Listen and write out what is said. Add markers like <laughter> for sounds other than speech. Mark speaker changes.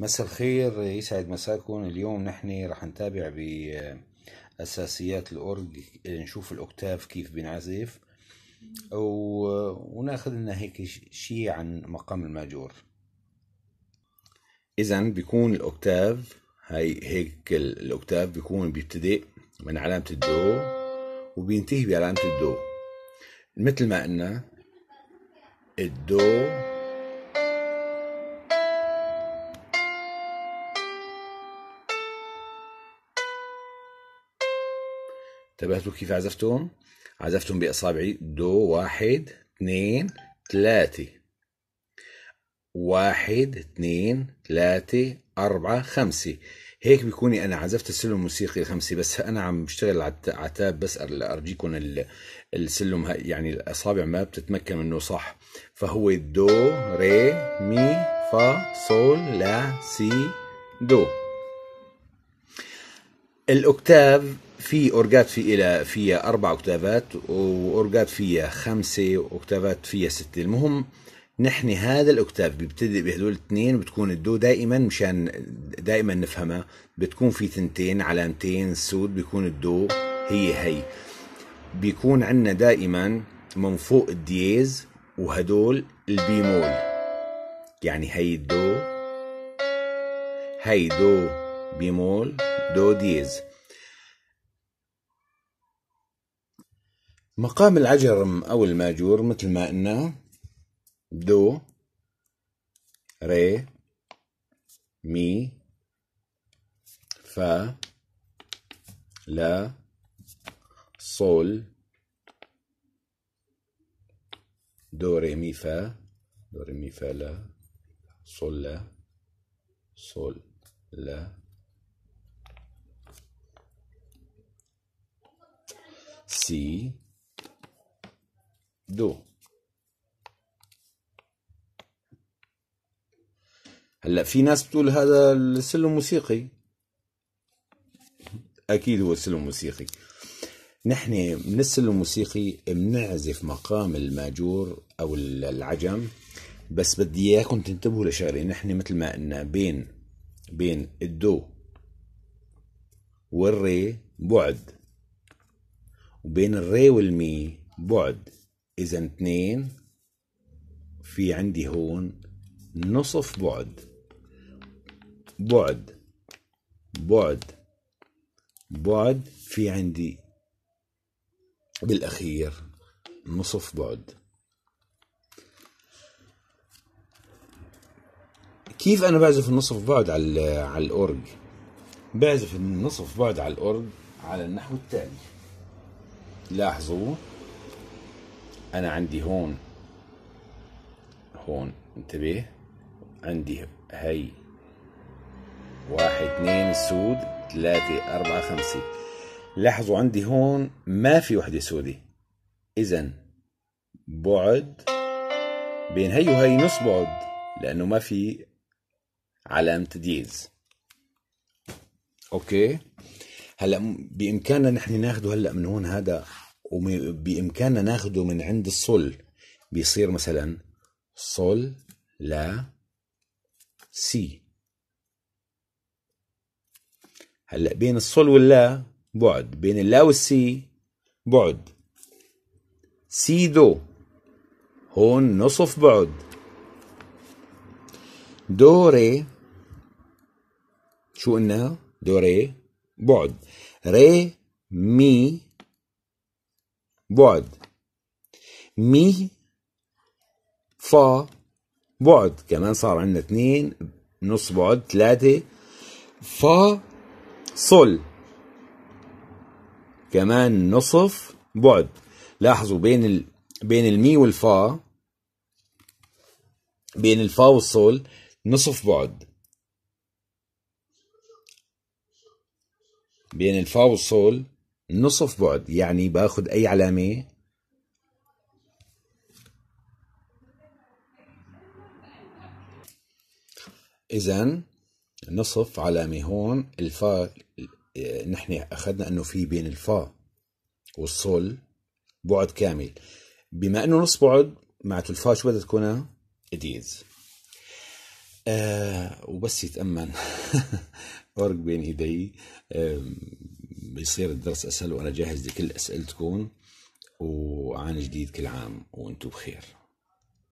Speaker 1: مساء الخير يسعد مساكم اليوم نحن رح نتابع بأساسيات الأورج نشوف الأكتاف كيف بينعزف وناخذ لنا هيك شيء عن مقام الماجور إذا بيكون الأكتاف هاي هيك الأكتاف بيكون بيبتدئ من علامة الدو وبينتهي بعلامة الدو مثل ما قلنا الدو انتبهتوا كيف عزفتهم عزفتهم بأصابعي دو واحد اثنين ثلاثة واحد اثنين ثلاثة أربعة خمسة هيك بيكوني أنا عزفت السلم الموسيقي الخمسة بس أنا عم بشتغل على عتاب بس أرجيكم السلم يعني الأصابع ما بتتمكن منه صح فهو دو ري مي فا صول لا سي دو الأكتاف في اورجات في الى فيها اربع اكتافات واورجات فيها خمسه واكتافات فيها سته المهم نحن هذا الاكتاف بيبتدئ بهدول الاثنين بتكون الدو دائما مشان دائما نفهمها بتكون في تنتين علامتين سود بيكون الدو هي هي بيكون عندنا دائما من فوق الدييز وهدول البيمول يعني هي الدو هي دو بيمول دو دييز مقام العجرم أو الماجور مثل ما قلنا دو ري مي فا لا صول دو ري مي فا دو ري مي فا لا صول لا صول لا سي دو هلا في ناس بتقول هذا السلم موسيقي اكيد هو سلم موسيقي نحن من السلم الموسيقي بنعزف مقام الماجور او العجم بس بدي اياكم تنتبهوا لشغله نحن مثل ما قلنا بين بين الدو والري بعد وبين الري والمي بعد إذا اثنين في عندي هون نصف بعد بعد بعد بعد في عندي بالأخير نصف بعد كيف أنا بعزف النصف بعد على على الأورج بعزف النصف بعد على الأورج على النحو التالي لاحظوا انا عندي هون هون انتبه عندي هي واحد اثنين سود ثلاثة أربعة خمسة لاحظوا عندي هون ما في وحدة سودة إذا بعد بين هي وهي نص بعد لأنه ما في علامة ديز أوكي هلا بإمكاننا نحن ناخده هلا من هون هذا وبامكاننا ناخده من عند الصل بيصير مثلا صل لا سي هلا بين الصل واللا بعد بين اللا والسي بعد سي دو هون نصف بعد دو ري شو قلنا دو ري بعد ري مي بعد مي فا بعد كمان صار عندنا اثنين نص بعد ثلاثة فا صل كمان نصف بعد لاحظوا بين ال... بين المي والفا بين الفا والصول نصف بعد بين الفا والصول نصف بعد يعني باخذ اي علامة اذا نصف علامة هون الفا نحن اخذنا انه في بين الفا والصول بعد كامل بما انه نص بعد معناته الفا شو بدها تكون اديز آه وبس يتأمن <laughs> فرق بين ايدي بيصير الدرس اسهل وانا جاهز لكل اسئلتكم وعن جديد كل عام وانتم بخير